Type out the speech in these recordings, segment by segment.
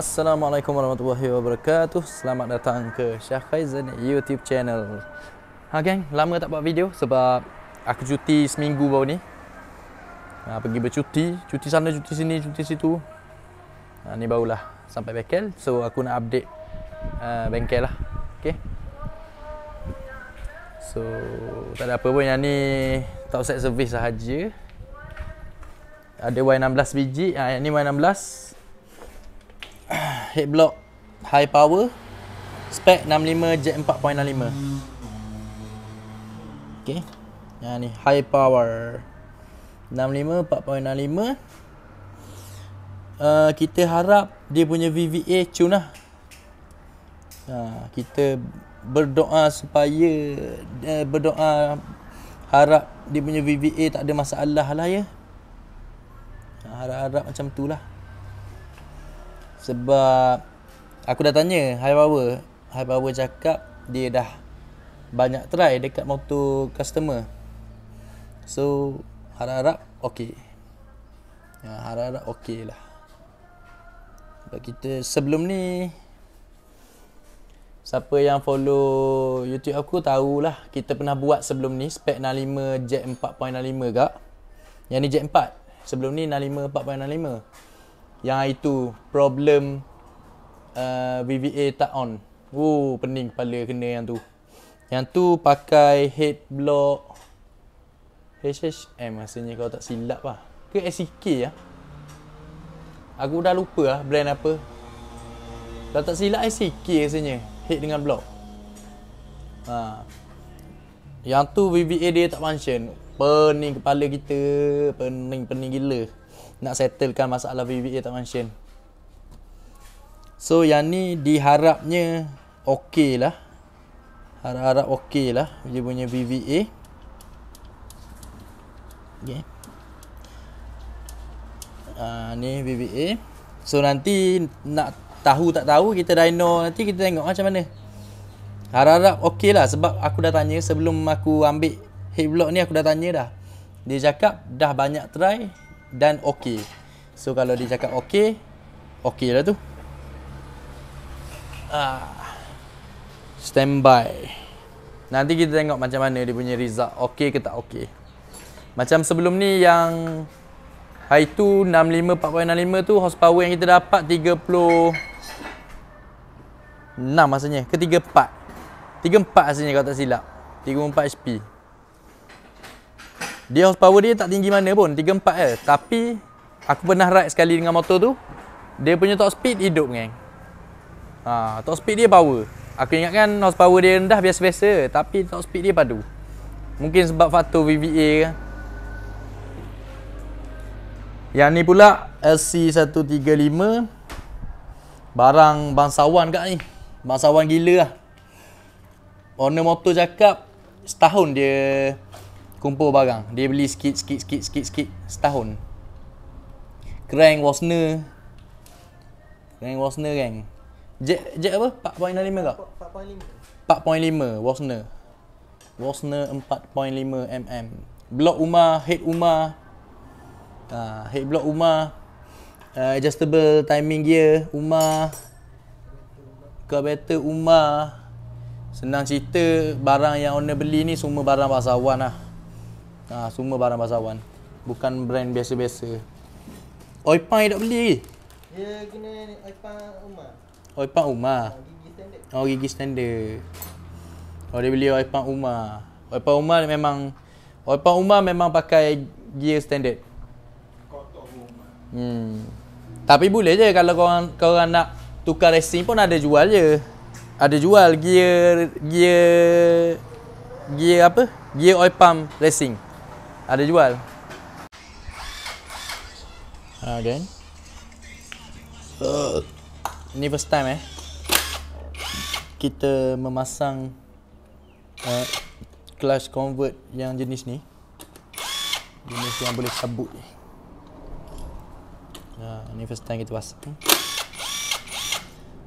Assalamualaikum warahmatullahi wabarakatuh Selamat datang ke Syah Khaizan YouTube channel Ha gang, lama tak buat video sebab Aku cuti seminggu baru ni ha, Pergi bercuti, cuti sana, cuti sini, cuti situ ha, Ni barulah sampai bengkel So aku nak update uh, bengkel lah Okay So, tak ada apa pun yang ni Top set servis sahaja lah, Ada Y16 biji, ha, yang ni Y16 head block high power spec 65 jet 4.65 okey yang ni high power 65 4.65 uh, kita harap dia punya VVA tune lah uh, kita berdoa supaya uh, berdoa harap dia punya VVA tak ada masalah lah ya harap-harap macam tu lah sebab aku dah tanya high power, high power cakap dia dah banyak try dekat motor customer. So harap-harap okay, Ya, harap-harap okey lah. Sebab kita sebelum ni Siapa yang follow YouTube aku tahulah kita pernah buat sebelum ni spek 65 jet 4.65 gak. Yang ni jet 4. Sebelum ni 65 4.65. Yang itu problem uh, VVA tak on. Oh, pening kepala kena yang tu. Yang tu pakai head block HHM maksudnya kalau tak silap lah. Ke SCK e ya. Aku dah lupa lah brand apa. Kalau tak silap SCK e rasanya. Head dengan block. Ha. Yang tu VVA dia tak function. Pening kepala kita. Pening-pening gila nak settlekan masalah VVA tak mention So yang ni diharapnya okey lah Harap-harap okey lah dia punya VVA okay. uh, ah, Ni VVA So nanti nak tahu tak tahu kita dyno nanti kita tengok macam mana Harap-harap okey lah sebab aku dah tanya sebelum aku ambil head ni aku dah tanya dah Dia cakap dah banyak try dan okey. So kalau dia cakap okey, okey lah tu. Ah. Standby. Nanti kita tengok macam mana dia punya result okey ke tak okey. Macam sebelum ni yang hari tu 65 4.65 tu horsepower yang kita dapat 36 maksudnya ke 34. 34 maksudnya kalau tak silap. 34 HP. Dia horsepower dia tak tinggi mana pun 3-4L Tapi Aku pernah ride sekali dengan motor tu Dia punya top speed hidup geng ha, Top speed dia power Aku ingat kan horsepower dia rendah biasa-biasa Tapi top speed dia padu Mungkin sebab faktor VVA ke Yang ni pula LC135 Barang bangsawan kat ni Bangsawan gila lah Owner motor cakap Setahun dia Kumpul barang Dia beli sikit sikit sikit sikit sikit Setahun Crank Wasner Crank Wasner kan Jet, jet apa? 4.5 ke? 4.5 4.5 Wasner Wasner 4.5 mm Blok Uma, head Uma uh, Head block Uma uh, Adjustable timing gear Uma Carburetor Uma Senang cerita, barang yang owner beli ni semua barang pasawan lah ha, semua barang bazawan bukan brand biasa-biasa Oipang yang tak beli lagi? Dia kena Oipang Umar Oipang ha, Umar? Oh, gigi standard Oh, gigi standard Oh, dia beli Oipang Umar Oipang Umar memang Oipang Umar memang pakai gear standard Hmm. Tapi boleh je kalau kau orang kau orang nak tukar racing pun ada jual je. Ada jual gear gear gear apa? Gear oil pump racing. Ada jual. Ha geng. Uh. Ni first time eh. Kita memasang uh, clutch convert yang jenis ni. Jenis yang boleh sabut ni. Ha ni first time kita pasang.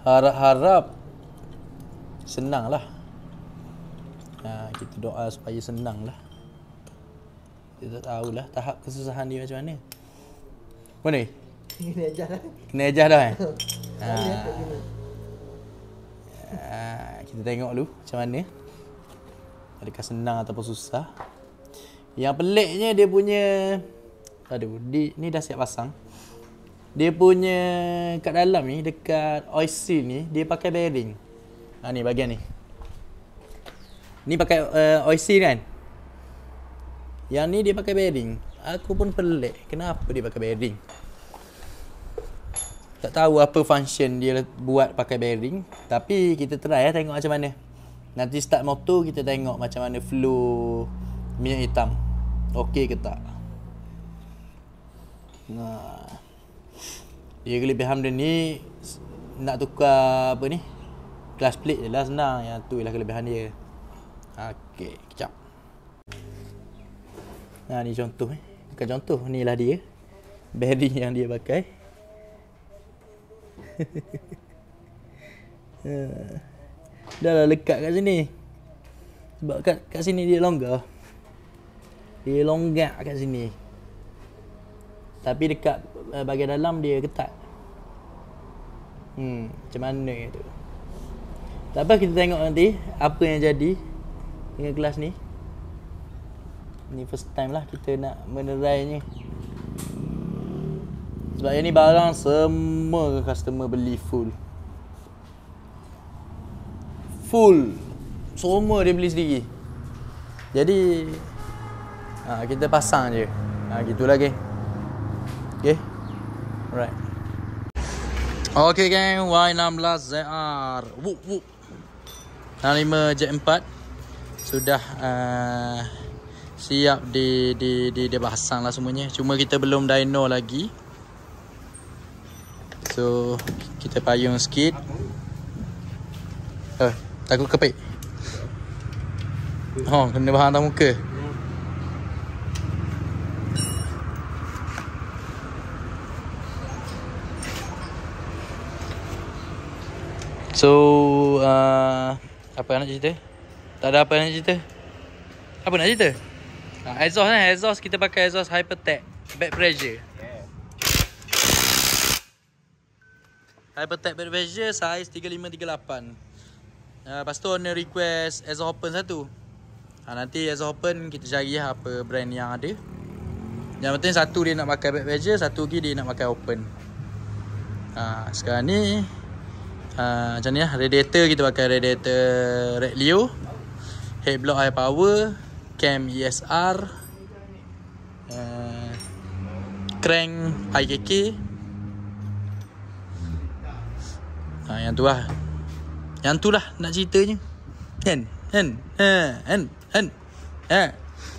Harap-harap senanglah. Ha kita doa supaya senanglah. Dia tak tahulah tahap kesusahan dia macam mana. Apa ni? Kena ajar dah. Kena ajar dah eh? ha. kita tengok dulu macam mana. Adakah senang ataupun susah. Yang peliknya dia punya... Aduh, di, ni dah siap pasang. Dia punya kat dalam ni, dekat oil ni, dia pakai bearing. Ha ni bagian ni. Ni pakai uh, eh, oil kan? Yang ni dia pakai bearing. Aku pun pelik. Kenapa dia pakai bearing? Tak tahu apa function dia buat pakai bearing. Tapi kita try ya tengok macam mana. Nanti start motor kita tengok macam mana flow minyak hitam. Okey ke tak? Nah. Ya lebih hamdan ni nak tukar apa ni? Clutch plate je lah senang. Yang tu ialah kelebihan dia. Okey, kejap. Nah ni contoh eh. Bukan contoh, ni lah dia. Bearing yang dia pakai. ha. Dah lah lekat kat sini. Sebab kat, kat sini dia longgar. Dia longgar kat sini. Tapi dekat uh, bahagian dalam dia ketat. Hmm, macam mana tu? Tak apa kita tengok nanti apa yang jadi dengan kelas ni. Ni first time lah kita nak menerainya Sebab yang ni barang semua customer beli full Full Semua dia beli sendiri Jadi ha, Kita pasang je ha, Gitulah geng Okay Alright Okay geng Y16ZR Wup wup 65 Z4 Sudah uh, siap di di di dia pasang lah semuanya. Cuma kita belum dyno lagi. So kita payung sikit. Eh, takut kepek. Ha, oh, kena bahan atas muka. So uh, apa nak cerita? Tak ada apa nak cerita? Apa nak cerita? Ha, exhaust kan? Exhaust kita pakai exhaust Hypertech Back pressure yeah. Hypertech back pressure Saiz 3538 ah, Lepas tu owner request Exhaust open satu ha, Nanti exhaust open Kita cari lah apa brand yang ada Yang penting satu dia nak pakai back pressure Satu lagi dia nak pakai open ha, Sekarang ni ha, Macam ni lah Radiator kita pakai radiator Red Leo Head block high power cam ESR uh, eh, crank IKK uh, ha, yang tu lah yang tu lah nak ceritanya kan kan kan kan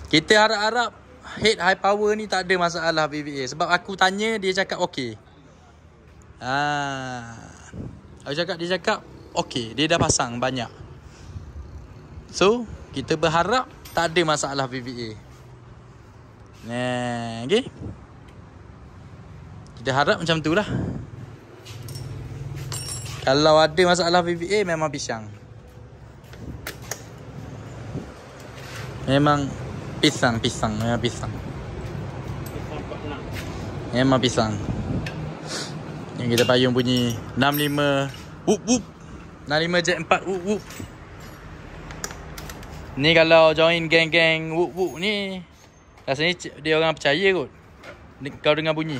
kita harap-harap head high power ni tak ada masalah BBA sebab aku tanya dia cakap okay. Ah. Ha. Aku cakap dia cakap Okay dia dah pasang banyak So kita berharap tak ada masalah PVA. Nah, okey. Kita harap macam tu lah. Kalau ada masalah PVA memang pisang. Memang pisang, pisang, memang pisang. Memang pisang. Yang kita payung bunyi 65 wup wup. 65 J4 wup wup. Ni kalau join geng-geng wuk-wuk ni Rasanya dia orang percaya kot Kau dengar bunyi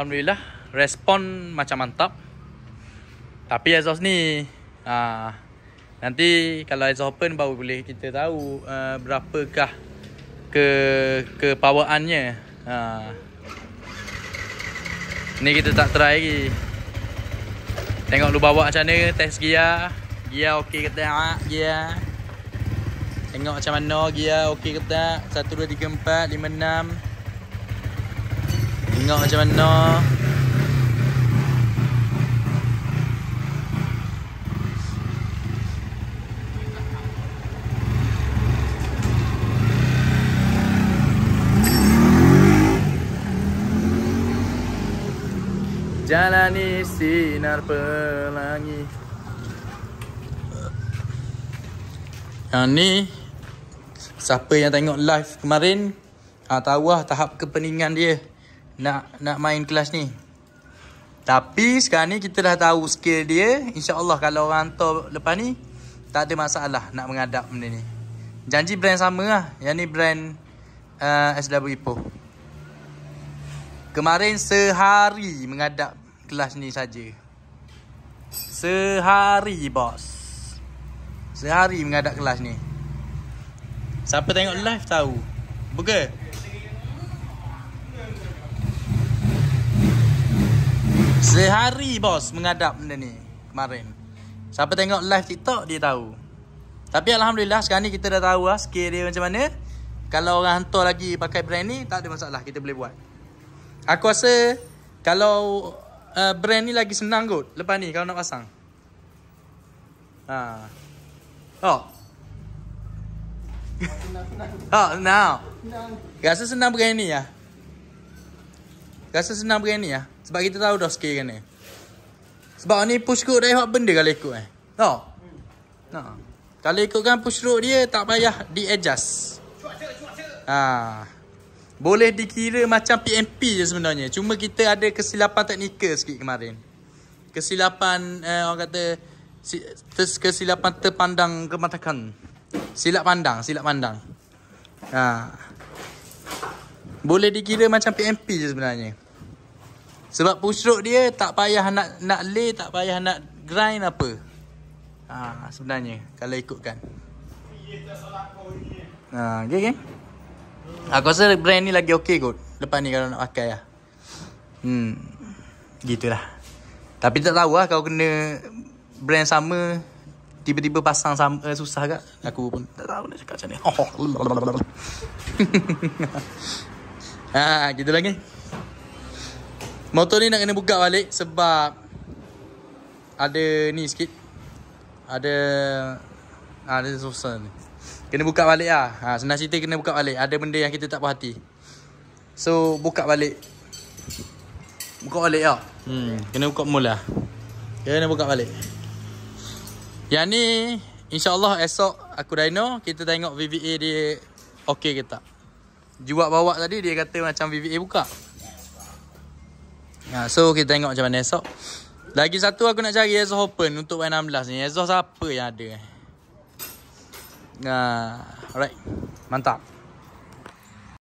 Alhamdulillah Respon macam mantap Tapi exhaust ni aa, ah, Nanti kalau exhaust open baru boleh kita tahu uh, Berapakah ke kepowerannya. nya ah. Ni kita tak try lagi Tengok lu bawa macam mana Test gear Gear ok ke tak Gear Tengok macam mana gear ok ke tak 1, 2, 3, 4, 5, 6 tengok macam mana Jalani sinar pelangi Yang ni Siapa yang tengok live kemarin ha, Tahu lah tahap kepeningan dia nak nak main kelas ni. Tapi sekarang ni kita dah tahu skill dia. InsyaAllah kalau orang hantar lepas ni. Tak ada masalah nak mengadap benda ni. Janji brand sama lah. Yang ni brand uh, SW Ipoh. Kemarin sehari mengadap kelas ni saja. Sehari bos. Sehari mengadap kelas ni. Siapa tengok live tahu. Bukan? Sehari bos mengadap benda ni kemarin. Siapa tengok live TikTok dia tahu. Tapi alhamdulillah sekarang ni kita dah tahu lah skill dia macam mana. Kalau orang hantar lagi pakai brand ni tak ada masalah kita boleh buat. Aku rasa kalau uh, brand ni lagi senang kot lepas ni kalau nak pasang. Ha. Oh. Ha, oh, now. Senang. Rasa senang brand ni lah. Ya? Rasa senang berani lah Sebab kita tahu dah skill kena Sebab ni push group dah buat benda kalau ikut eh No No Kalau ikut kan push group dia tak payah di adjust ha. Boleh dikira macam PMP je sebenarnya Cuma kita ada kesilapan teknikal sikit kemarin Kesilapan eh, orang kata si, ter, Kesilapan terpandang kematakan Silap pandang Silap pandang Haa boleh dikira macam PMP je sebenarnya Sebab push rod dia tak payah nak nak lay Tak payah nak grind apa ha, Sebenarnya kalau ikutkan ha, okay, okay. Aku rasa brand ni lagi okay kot Lepas ni kalau nak pakai lah hmm, Gitulah Tapi tak tahu lah kalau kena Brand sama Tiba-tiba pasang sama, eh, susah kat Aku pun tak tahu nak cakap macam ni oh, Ha, kita lagi. Motor ni nak kena buka balik sebab ada ni sikit. Ada ha, ada susah ni. Kena buka balik lah. Ha, senang cerita kena buka balik. Ada benda yang kita tak perhati. So, buka balik. Buka balik lah. Hmm, kena buka mula. Kena buka balik. Yang ni, insyaAllah esok aku dah dino. Kita tengok VVA dia okey ke tak. Jual bawa tadi dia kata macam VVA buka. Ha, so kita tengok macam mana esok. Lagi satu aku nak cari exhaust open untuk Y16 ni. Exhaust apa yang ada? Nah, ha, alright. Mantap.